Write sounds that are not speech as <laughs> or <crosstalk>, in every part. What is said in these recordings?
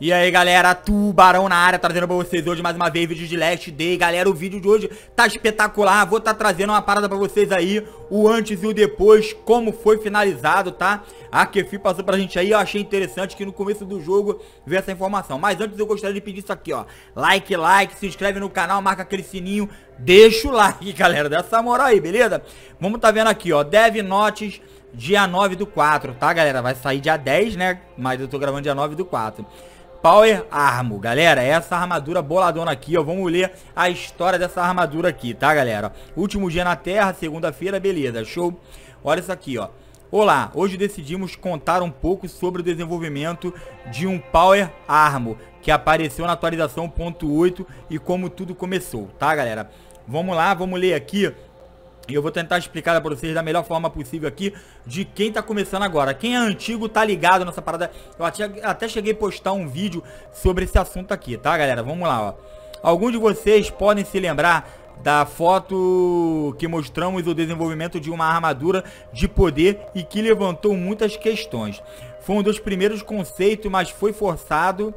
E aí galera, Tubarão na área, trazendo pra vocês hoje mais uma vez vídeo de Last Day Galera, o vídeo de hoje tá espetacular, vou tá trazendo uma parada pra vocês aí O antes e o depois, como foi finalizado, tá? A Kefi passou pra gente aí, eu achei interessante que no começo do jogo veio essa informação Mas antes eu gostaria de pedir isso aqui, ó Like, like, se inscreve no canal, marca aquele sininho Deixa o like, <laughs> galera, dessa moral aí, beleza? Vamos tá vendo aqui, ó, Dev Notes Dia 9 do 4, tá galera? Vai sair dia 10, né? Mas eu tô gravando dia 9 do 4 Power Armo, galera, essa armadura boladona aqui, ó, vamos ler a história dessa armadura aqui, tá, galera? Último dia na Terra, segunda-feira, beleza, show? Olha isso aqui, ó. Olá, hoje decidimos contar um pouco sobre o desenvolvimento de um Power Armor que apareceu na atualização 1.8 e como tudo começou, tá galera? Vamos lá, vamos ler aqui e eu vou tentar explicar pra vocês da melhor forma possível aqui de quem tá começando agora. Quem é antigo tá ligado nessa parada. Eu até cheguei a postar um vídeo sobre esse assunto aqui, tá, galera? Vamos lá, ó. Alguns de vocês podem se lembrar da foto que mostramos o desenvolvimento de uma armadura de poder e que levantou muitas questões. Foi um dos primeiros conceitos, mas foi forçado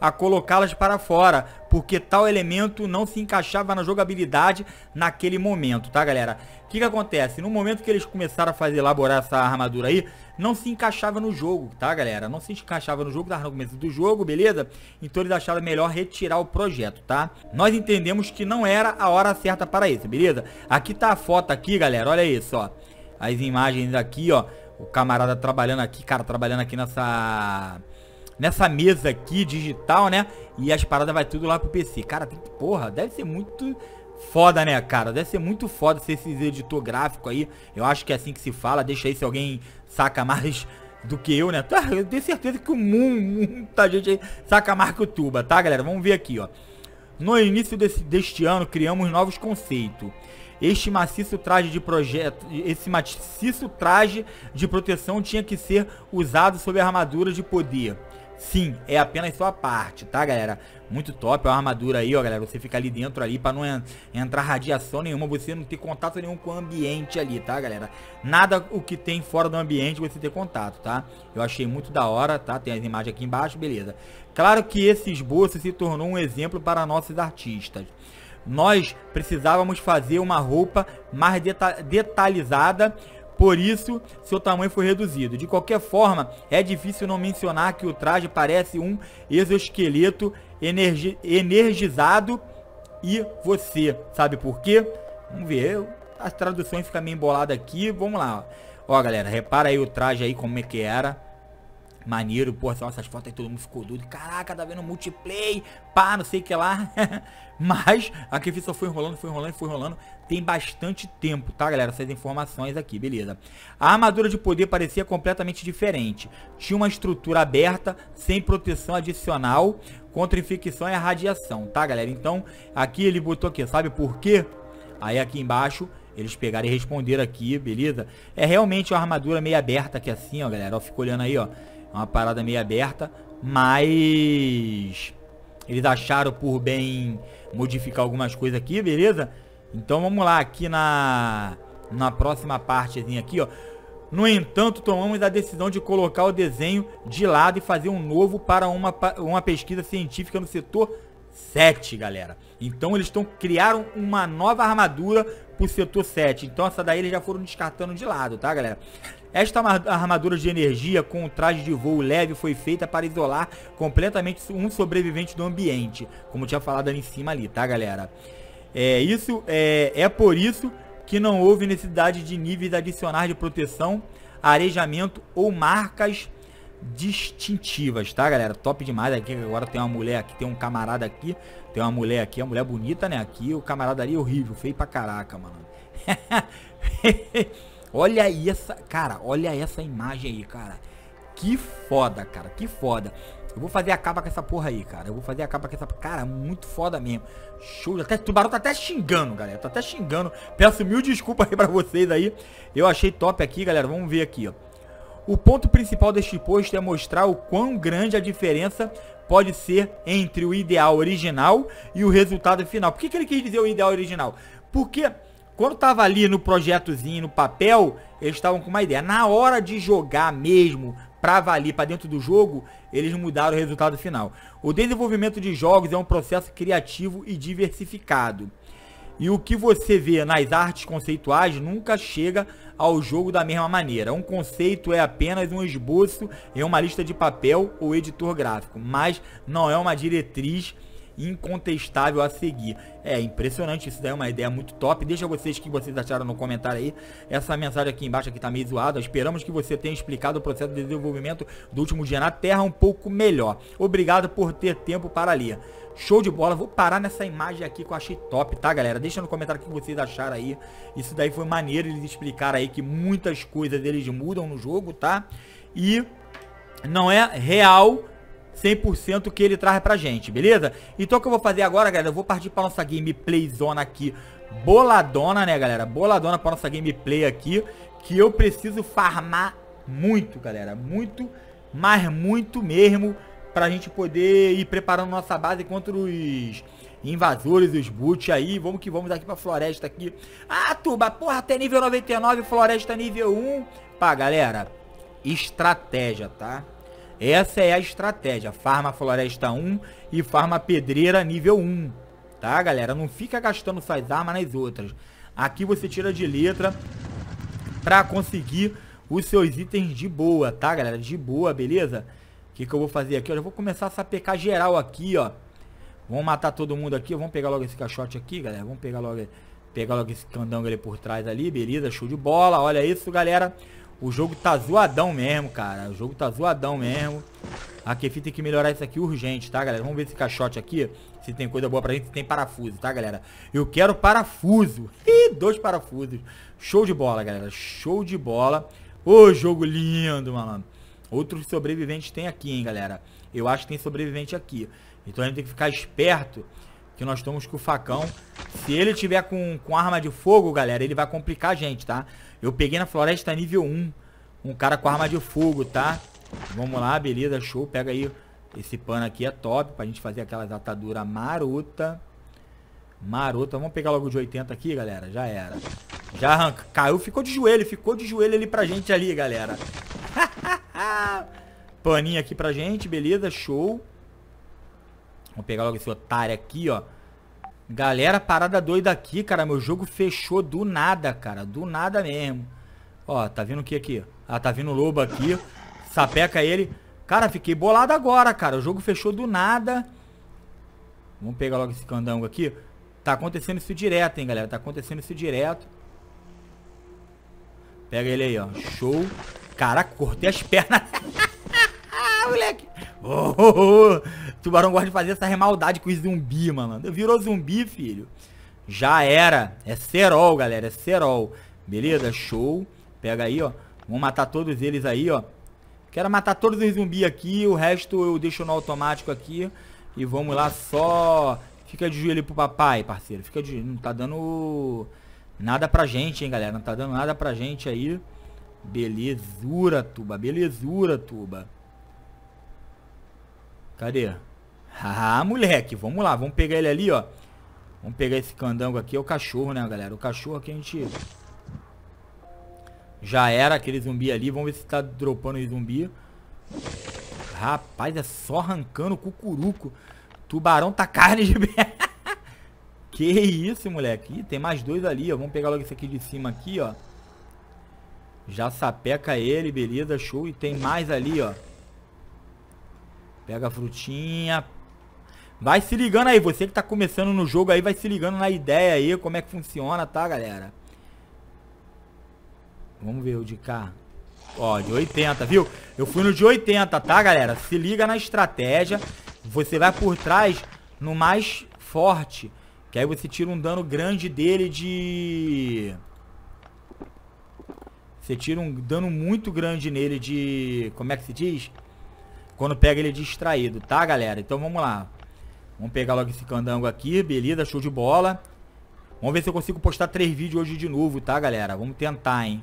a colocá-las para fora, porque tal elemento não se encaixava na jogabilidade naquele momento, tá galera? O que, que acontece? No momento que eles começaram a fazer elaborar essa armadura aí, não se encaixava no jogo, tá galera? Não se encaixava no jogo, tava no começo do jogo, beleza? Então eles acharam melhor retirar o projeto, tá? Nós entendemos que não era a hora certa para isso, beleza? Aqui tá a foto aqui, galera, olha isso, ó. As imagens aqui, ó. O camarada trabalhando aqui, cara, trabalhando aqui nessa nessa mesa aqui digital, né? E as paradas vai tudo lá pro PC. Cara, tem que, porra, deve ser muito foda, né, cara? Deve ser muito foda ser esse editor gráfico aí. Eu acho que é assim que se fala. Deixa aí se alguém saca mais <laughs> do que eu, né? Ah, eu tenho certeza que o muita gente aí saca mais que o Tuba, tá, galera? Vamos ver aqui, ó. No início desse, deste ano, criamos novos conceitos. Este maciço traje de projeto, esse maciço traje de proteção tinha que ser usado sob a armadura de poder. Sim, é apenas sua parte, tá, galera? Muito top, é uma armadura aí, ó, galera. Você fica ali dentro ali pra não en entrar radiação nenhuma, você não ter contato nenhum com o ambiente ali, tá, galera? Nada o que tem fora do ambiente você ter contato, tá? Eu achei muito da hora, tá? Tem as imagens aqui embaixo, beleza. Claro que esse esboço se tornou um exemplo para nossos artistas. Nós precisávamos fazer uma roupa mais deta detalhada por isso, seu tamanho foi reduzido. De qualquer forma, é difícil não mencionar que o traje parece um exoesqueleto energi energizado e você. Sabe por quê? Vamos ver. as traduções ficam meio emboladas aqui. Vamos lá. Ó, galera, repara aí o traje aí como é que era. Maneiro, porra, só essas fotos aí todo mundo ficou doido. Caraca, tá vendo multiplay, pá, não sei o que lá. <laughs> Mas aqui só foi enrolando, foi enrolando, foi enrolando. Tem bastante tempo, tá, galera? Essas informações aqui, beleza. A armadura de poder parecia completamente diferente. Tinha uma estrutura aberta, sem proteção adicional contra infecção e radiação, tá, galera? Então, aqui ele botou aqui, sabe por quê? Aí aqui embaixo eles pegaram e responderam aqui, beleza? É realmente uma armadura meio aberta aqui assim, ó, galera. Ó, fica olhando aí, ó. É uma parada meio aberta, mas eles acharam por bem modificar algumas coisas aqui, beleza? Então vamos lá, aqui na, na próxima partezinha aqui, ó. No entanto, tomamos a decisão de colocar o desenho de lado e fazer um novo para uma, uma pesquisa científica no setor 7, galera. Então eles estão criaram uma nova armadura para o setor 7. Então essa daí eles já foram descartando de lado, tá, galera? Esta armadura de energia com o traje de voo leve foi feita para isolar completamente um sobrevivente do ambiente, como tinha falado ali em cima ali, tá galera? É, isso, é, é por isso que não houve necessidade de níveis adicionais de proteção, arejamento ou marcas distintivas, tá galera? Top demais aqui, agora tem uma mulher aqui, tem um camarada aqui, tem uma mulher aqui, a mulher bonita, né? Aqui, o camarada ali é horrível, feio pra caraca, mano. <laughs> Olha essa, cara, olha essa imagem aí, cara. Que foda, cara, que foda. Eu vou fazer a capa com essa porra aí, cara. Eu vou fazer a capa com essa Cara, muito foda mesmo. Show. Até, o tubarão tá até xingando, galera. Tá até xingando. Peço mil desculpas aí pra vocês aí. Eu achei top aqui, galera. Vamos ver aqui, ó. O ponto principal deste post é mostrar o quão grande a diferença pode ser entre o ideal original e o resultado final. Por que, que ele quis dizer o ideal original? Porque quando tava ali no projetozinho, no papel, eles estavam com uma ideia. Na hora de jogar mesmo, pra valer, pra dentro do jogo, eles mudaram o resultado final. O desenvolvimento de jogos é um processo criativo e diversificado. E o que você vê nas artes conceituais nunca chega ao jogo da mesma maneira. Um conceito é apenas um esboço em uma lista de papel ou editor gráfico, mas não é uma diretriz incontestável a seguir. É impressionante, isso daí é uma ideia muito top. Deixa vocês que vocês acharam no comentário aí. Essa mensagem aqui embaixo que tá meio zoada. Esperamos que você tenha explicado o processo de desenvolvimento do último dia na Terra um pouco melhor. Obrigado por ter tempo para ler. Show de bola, vou parar nessa imagem aqui que eu achei top, tá galera? Deixa no comentário o que vocês acharam aí. Isso daí foi maneiro, eles explicaram aí que muitas coisas eles mudam no jogo, tá? E não é real 100% que ele traz pra gente, beleza? Então o que eu vou fazer agora, galera, eu vou partir pra nossa gameplay zona aqui, boladona, né, galera? Boladona pra nossa gameplay aqui, que eu preciso farmar muito, galera, muito, mas muito mesmo, pra gente poder ir preparando nossa base contra os invasores, os boot aí, vamos que vamos aqui pra floresta aqui. Ah, tuba, porra, até nível 99, floresta nível 1. Pá, galera, estratégia, tá? Essa é a estratégia, Farma Floresta 1 e Farma Pedreira nível 1, tá galera? Não fica gastando suas armas nas outras. Aqui você tira de letra pra conseguir os seus itens de boa, tá galera? De boa, beleza? O que, que eu vou fazer aqui? Eu já vou começar a sapecar geral aqui, ó. Vamos matar todo mundo aqui, vamos pegar logo esse caixote aqui, galera. Vamos pegar logo, pegar logo esse candango ali por trás ali, beleza? Show de bola, olha isso, galera. O jogo tá zoadão mesmo, cara. O jogo tá zoadão mesmo. A Kefi tem que melhorar isso aqui urgente, tá, galera? Vamos ver esse caixote aqui. Se tem coisa boa pra gente, se tem parafuso, tá, galera? Eu quero parafuso. Ih, dois parafusos. Show de bola, galera. Show de bola. Ô, jogo lindo, mano. Outros sobreviventes tem aqui, hein, galera. Eu acho que tem sobrevivente aqui. Então a gente tem que ficar esperto que nós estamos com o facão. Se ele tiver com, com arma de fogo, galera, ele vai complicar a gente, tá? Eu peguei na floresta nível 1 um cara com arma de fogo, tá? Vamos lá, beleza, show. Pega aí esse pano aqui, é top pra gente fazer aquelas ataduras marota. Marota. Vamos pegar logo de 80 aqui, galera. Já era. Já arranca. Caiu, ficou de joelho. Ficou de joelho ali pra gente ali, galera. <laughs> Paninho aqui pra gente, beleza, show. Vou pegar logo esse otário aqui, ó. Galera, parada doida aqui, cara. Meu jogo fechou do nada, cara. Do nada mesmo. Ó, tá vindo o que aqui? Ah, tá vindo o lobo aqui. Sapeca ele. Cara, fiquei bolado agora, cara. O jogo fechou do nada. Vamos pegar logo esse candango aqui. Tá acontecendo isso direto, hein, galera. Tá acontecendo isso direto. Pega ele aí, ó. Show. Caraca, cortei as pernas. <laughs> Ah, moleque. Oh, oh, oh. Tubarão gosta de fazer essa remaldade com os zumbi, mano. Virou zumbi, filho. Já era. É cerol, galera. É cerol. Beleza? Show. Pega aí, ó. Vamos matar todos eles aí, ó. Quero matar todos os zumbis aqui. O resto eu deixo no automático aqui. E vamos lá só... Fica de joelho pro papai, parceiro. Fica de... Não tá dando... Nada pra gente, hein, galera. Não tá dando nada pra gente aí. Belezura, Tuba. Belezura, Tuba. Cadê? Ah, moleque, vamos lá, vamos pegar ele ali, ó. Vamos pegar esse candango aqui, é o cachorro, né, galera? O cachorro aqui a gente... Já era aquele zumbi ali, vamos ver se tá dropando o zumbi. Rapaz, é só arrancando o cucuruco. Tubarão tá carne de... <laughs> que isso, moleque. Ih, tem mais dois ali, ó. Vamos pegar logo esse aqui de cima aqui, ó. Já sapeca ele, beleza, show. E tem mais ali, ó. Pega a frutinha. Vai se ligando aí. Você que tá começando no jogo aí, vai se ligando na ideia aí. Como é que funciona, tá, galera? Vamos ver o de cá. Ó, de 80, viu? Eu fui no de 80, tá, galera? Se liga na estratégia. Você vai por trás no mais forte. Que aí você tira um dano grande dele de... Você tira um dano muito grande nele de... Como é que se diz? quando pega ele é distraído, tá, galera? Então vamos lá. Vamos pegar logo esse candango aqui, beleza, show de bola. Vamos ver se eu consigo postar três vídeos hoje de novo, tá, galera? Vamos tentar, hein?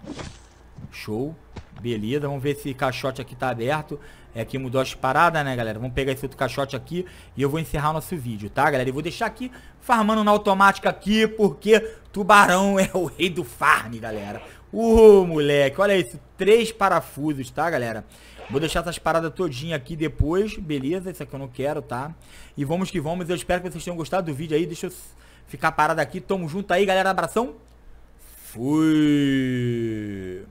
Show. Beleza, vamos ver se caixote aqui tá aberto. É que mudou as paradas, né, galera? Vamos pegar esse outro caixote aqui e eu vou encerrar o nosso vídeo, tá, galera? E vou deixar aqui farmando na automática aqui, porque tubarão <laughs> é o rei do farm, galera. Uh, moleque, olha isso, três parafusos, tá, galera? Vou deixar essas paradas todinha aqui depois, beleza? Isso aqui eu não quero, tá? E vamos que vamos, eu espero que vocês tenham gostado do vídeo aí, deixa eu ficar parado aqui. Tamo junto aí, galera, abração. Fui!